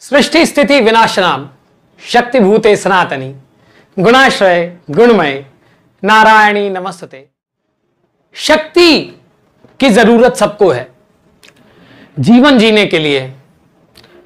सृष्टि स्थिति विनाशनाम शक्तिभूते सनातनी गुणाश्रय गुणमय नारायणी नमस्ते शक्ति की जरूरत सबको है जीवन जीने के लिए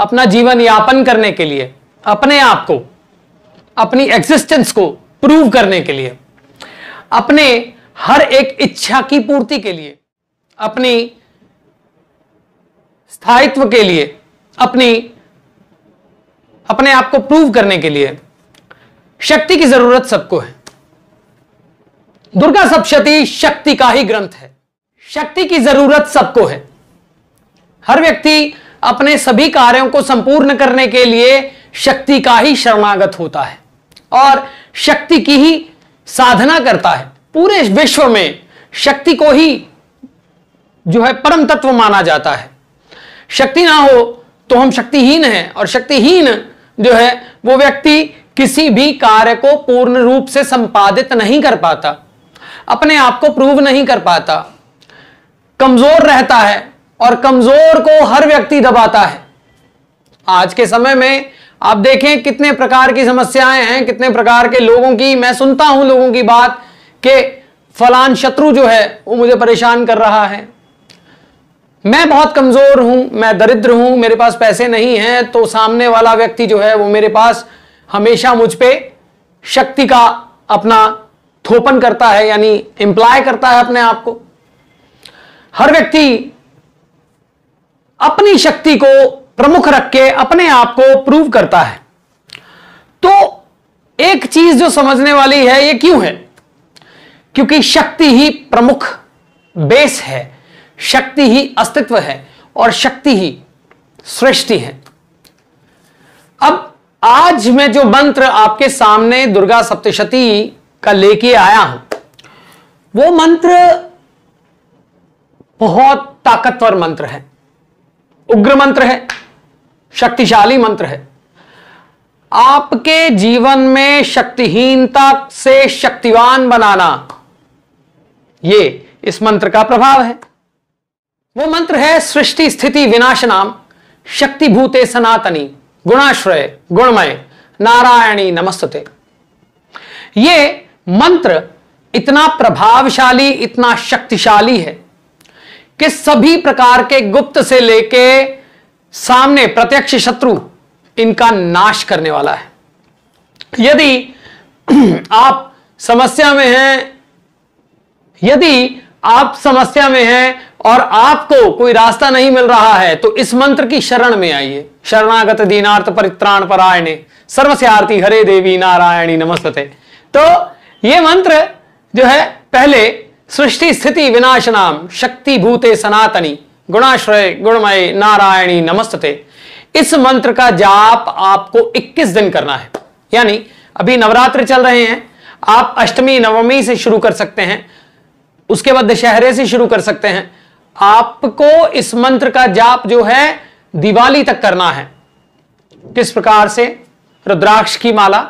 अपना जीवन यापन करने के लिए अपने आप को अपनी एग्जिस्टेंस को प्रूव करने के लिए अपने हर एक इच्छा की पूर्ति के लिए अपनी स्थायित्व के लिए अपनी अपने आप को प्रूव करने के लिए शक्ति की जरूरत सबको है दुर्गा सप्शती शक्ति का ही ग्रंथ है शक्ति की जरूरत सबको है हर व्यक्ति अपने सभी कार्यों को संपूर्ण करने के लिए शक्ति का ही शरणागत होता है और शक्ति की ही साधना करता है पूरे विश्व में शक्ति को ही जो है परम तत्व माना जाता है शक्ति ना हो तो हम शक्तिहीन हैं और शक्तिहीन जो है वो व्यक्ति किसी भी कार्य को पूर्ण रूप से संपादित नहीं कर पाता अपने आप को प्रूव नहीं कर पाता कमजोर रहता है और कमजोर को हर व्यक्ति दबाता है आज के समय में आप देखें कितने प्रकार की समस्याएं हैं कितने प्रकार के लोगों की मैं सुनता हूं लोगों की बात के फलान शत्रु जो है वो मुझे परेशान कर रहा है मैं बहुत कमजोर हूं मैं दरिद्र हूं मेरे पास पैसे नहीं हैं तो सामने वाला व्यक्ति जो है वो मेरे पास हमेशा मुझ पर शक्ति का अपना थोपन करता है यानी इंप्लाय करता है अपने आप को हर व्यक्ति अपनी शक्ति को प्रमुख रख के अपने आप को प्रूव करता है तो एक चीज जो समझने वाली है ये क्यों है क्योंकि शक्ति ही प्रमुख बेस है शक्ति ही अस्तित्व है और शक्ति ही सृष्टि है अब आज मैं जो मंत्र आपके सामने दुर्गा सप्तशती का लेके आया हूं वो मंत्र बहुत ताकतवर मंत्र है उग्र मंत्र है शक्तिशाली मंत्र है आपके जीवन में शक्तिहीनता से शक्तिवान बनाना ये इस मंत्र का प्रभाव है वो मंत्र है सृष्टि स्थिति विनाश नाम शक्ति भूते सनातनी गुणाश्रय गुणमय नारायणी नमस्ते ये मंत्र इतना प्रभावशाली इतना शक्तिशाली है कि सभी प्रकार के गुप्त से लेके सामने प्रत्यक्ष शत्रु इनका नाश करने वाला है यदि आप समस्या में हैं यदि आप समस्या में हैं और आपको कोई रास्ता नहीं मिल रहा है तो इस मंत्र की शरण में आइए शरणागत दीनार्थ परित्राण परायणे सर्वस्य आरती हरे देवी नारायणी नमस्ते तो ये मंत्र जो है पहले सृष्टि स्थिति विनाश नाम शक्ति भूते सनातनी गुणाश्रय गुणमय नारायणी नमस्ते इस मंत्र का जाप आपको 21 दिन करना है यानी अभी नवरात्र चल रहे हैं आप अष्टमी नवमी से शुरू कर सकते हैं उसके बाद दशहरे से शुरू कर सकते हैं आपको इस मंत्र का जाप जो है दिवाली तक करना है किस प्रकार से रुद्राक्ष की माला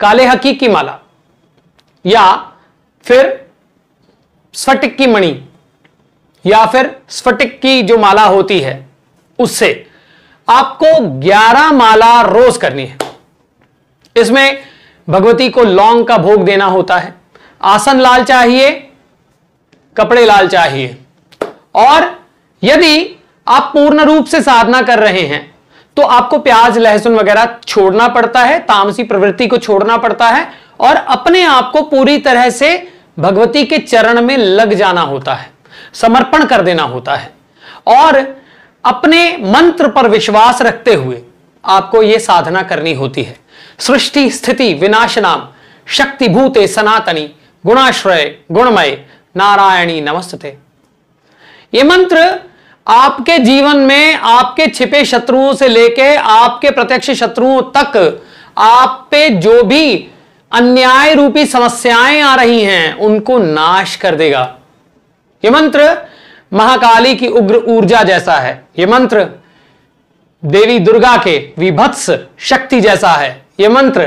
काले हकी की माला या फिर स्फटिक की मणि या फिर स्फटिक की जो माला होती है उससे आपको 11 माला रोज करनी है इसमें भगवती को लौंग का भोग देना होता है आसन लाल चाहिए कपड़े लाल चाहिए और यदि आप पूर्ण रूप से साधना कर रहे हैं तो आपको प्याज लहसुन वगैरह छोड़ना पड़ता है तामसी प्रवृत्ति को छोड़ना पड़ता है और अपने आप को पूरी तरह से भगवती के चरण में लग जाना होता है समर्पण कर देना होता है और अपने मंत्र पर विश्वास रखते हुए आपको यह साधना करनी होती है सृष्टि स्थिति विनाश नाम भूते सनातनी गुणाश्रय गुणमय नारायणी नमस्ते ये मंत्र आपके जीवन में आपके छिपे शत्रुओं से लेके आपके प्रत्यक्ष शत्रुओं तक आप पे जो भी अन्याय रूपी समस्याएं आ रही हैं उनको नाश कर देगा ये मंत्र महाकाली की उग्र ऊर्जा जैसा है ये मंत्र देवी दुर्गा के विभत्स शक्ति जैसा है ये मंत्र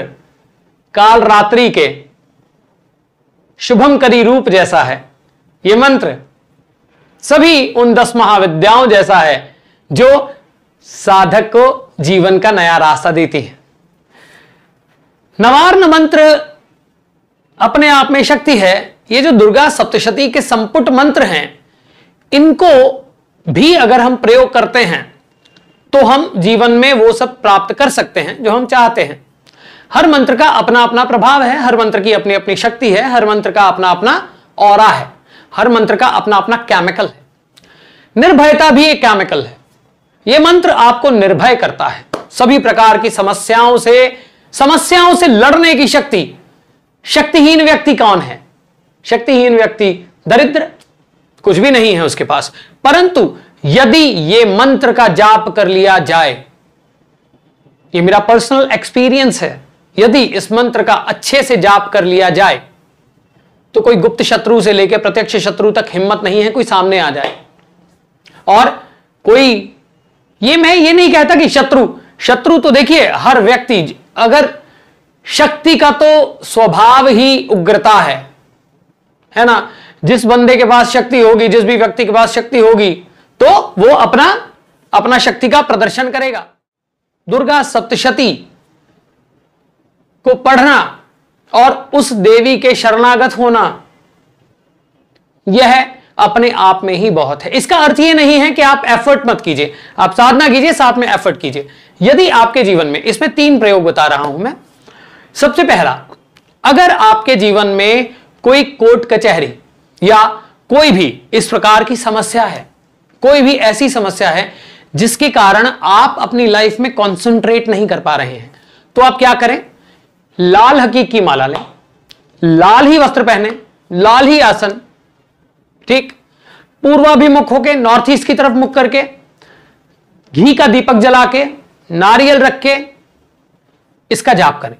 काल रात्रि के शुभम करी रूप जैसा है ये मंत्र सभी उन दस महाविद्याओं जैसा है जो साधक को जीवन का नया रास्ता देती है नवार्ण मंत्र अपने आप में शक्ति है ये जो दुर्गा सप्तशती के संपुट मंत्र हैं इनको भी अगर हम प्रयोग करते हैं तो हम जीवन में वो सब प्राप्त कर सकते हैं जो हम चाहते हैं हर मंत्र का अपना अपना प्रभाव है हर मंत्र की अपनी अपनी शक्ति है हर मंत्र का अपना अपना और है हर मंत्र का अपना अपना केमिकल है निर्भयता भी एक केमिकल है यह मंत्र आपको निर्भय करता है सभी प्रकार की समस्याओं से समस्याओं से लड़ने की शक्ति शक्तिहीन व्यक्ति कौन है शक्तिहीन व्यक्ति दरिद्र कुछ भी नहीं है उसके पास परंतु यदि ये मंत्र का जाप कर लिया जाए ये मेरा पर्सनल एक्सपीरियंस है यदि इस मंत्र का अच्छे से जाप कर लिया जाए तो कोई गुप्त शत्रु से लेकर प्रत्यक्ष शत्रु तक हिम्मत नहीं है कोई सामने आ जाए और कोई ये मैं ये नहीं कहता कि शत्रु शत्रु तो देखिए हर व्यक्ति अगर शक्ति का तो स्वभाव ही उग्रता है है ना जिस बंदे के पास शक्ति होगी जिस भी व्यक्ति के पास शक्ति होगी तो वो अपना अपना शक्ति का प्रदर्शन करेगा दुर्गा सप्तशती को पढ़ना और उस देवी के शरणागत होना यह अपने आप में ही बहुत है इसका अर्थ यह नहीं है कि आप एफर्ट मत कीजिए आप साधना कीजिए साथ में एफर्ट कीजिए यदि आपके जीवन में इसमें तीन प्रयोग बता रहा हूं मैं सबसे पहला अगर आपके जीवन में कोई कोर्ट कचहरी या कोई भी इस प्रकार की समस्या है कोई भी ऐसी समस्या है जिसके कारण आप अपनी लाइफ में कॉन्सेंट्रेट नहीं कर पा रहे हैं तो आप क्या करें लाल हकीक की माला लें लाल ही वस्त्र पहने लाल ही आसन ठीक पूर्वाभिमुख होके नॉर्थ ईस्ट की तरफ मुख करके घी का दीपक जला के नारियल रख के इसका जाप करें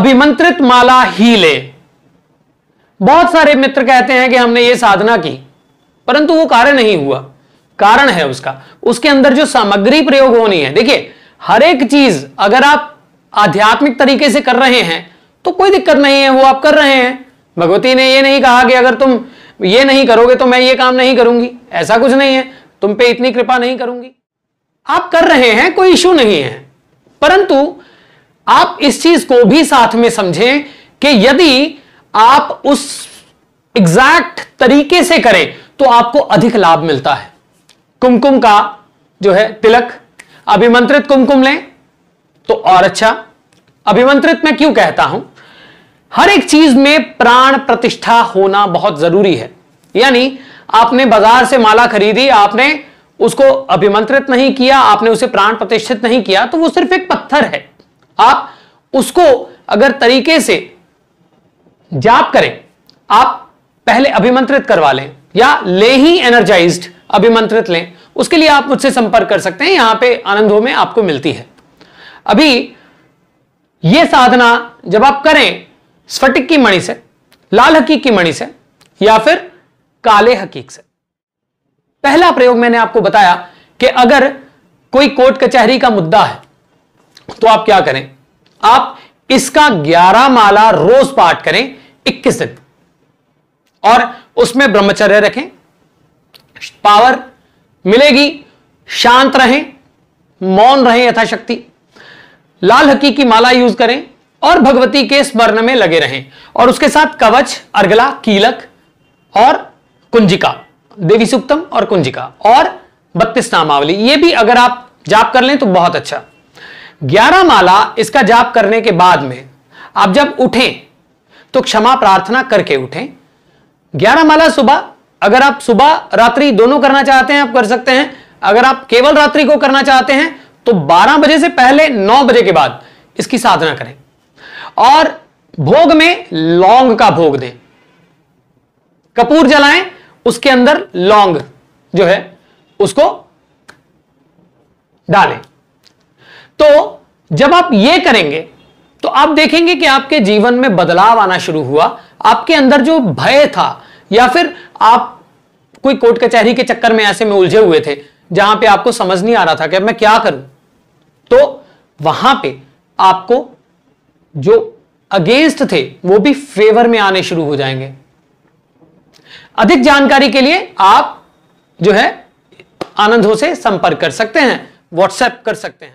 अभिमंत्रित माला ही ले बहुत सारे मित्र कहते हैं कि हमने ये साधना की परंतु वो कार्य नहीं हुआ कारण है उसका उसके अंदर जो सामग्री प्रयोग होनी है देखिए हर एक चीज अगर आप आध्यात्मिक तरीके से कर रहे हैं तो कोई दिक्कत नहीं है वो आप कर रहे हैं भगवती ने ये नहीं कहा कि अगर तुम ये नहीं करोगे तो मैं ये काम नहीं करूंगी ऐसा कुछ नहीं है तुम पे इतनी कृपा नहीं करूंगी आप कर रहे हैं कोई इश्यू नहीं है परंतु आप इस चीज को भी साथ में समझें कि यदि आप उस एग्जैक्ट तरीके से करें तो आपको अधिक लाभ मिलता है कुमकुम का जो है तिलक अभिमंत्रित कुमकुम लें तो और अच्छा अभिमंत्रित मैं क्यों कहता हूं हर एक चीज में प्राण प्रतिष्ठा होना बहुत जरूरी है यानी आपने बाजार से माला खरीदी आपने उसको अभिमंत्रित नहीं किया आपने उसे प्राण प्रतिष्ठित नहीं किया तो वो सिर्फ एक पत्थर है आप उसको अगर तरीके से जाप करें आप पहले अभिमंत्रित करवा लें या ले ही एनर्जाइज्ड अभिमंत्रित लें उसके लिए आप मुझसे संपर्क कर सकते हैं यहां पे आनंदों में आपको मिलती है अभी यह साधना जब आप करें स्फटिक की मणि से लाल हकीक की मणि से या फिर काले हकीक से पहला प्रयोग मैंने आपको बताया कि अगर कोई कोर्ट कचहरी का मुद्दा है तो आप क्या करें आप इसका 11 माला रोज पाठ करें 21 दिन और उसमें ब्रह्मचर्य रखें पावर मिलेगी शांत रहें मौन रहें यथाशक्ति लाल हकी की माला यूज करें और भगवती के स्मरण में लगे रहें और उसके साथ कवच अर्गला कीलक और कुंजिका देवी सुक्तम और कुंजिका और बत्तीस नामावली ये भी अगर आप जाप कर लें तो बहुत अच्छा ग्यारह माला इसका जाप करने के बाद में आप जब उठें तो क्षमा प्रार्थना करके उठें ग्यारह माला सुबह अगर आप सुबह रात्रि दोनों करना चाहते हैं आप कर सकते हैं अगर आप केवल रात्रि को करना चाहते हैं तो 12 बजे से पहले 9 बजे के बाद इसकी साधना करें और भोग में लौंग का भोग दें कपूर जलाएं उसके अंदर लौंग जो है उसको डालें तो जब आप ये करेंगे तो आप देखेंगे कि आपके जीवन में बदलाव आना शुरू हुआ आपके अंदर जो भय था या फिर आप कोई कोर्ट कचहरी के चक्कर में ऐसे में उलझे हुए थे जहां पे आपको समझ नहीं आ रहा था कि मैं क्या करूं तो वहां पे आपको जो अगेंस्ट थे वो भी फेवर में आने शुरू हो जाएंगे अधिक जानकारी के लिए आप जो है आनंदों से संपर्क कर सकते हैं व्हाट्सएप कर सकते हैं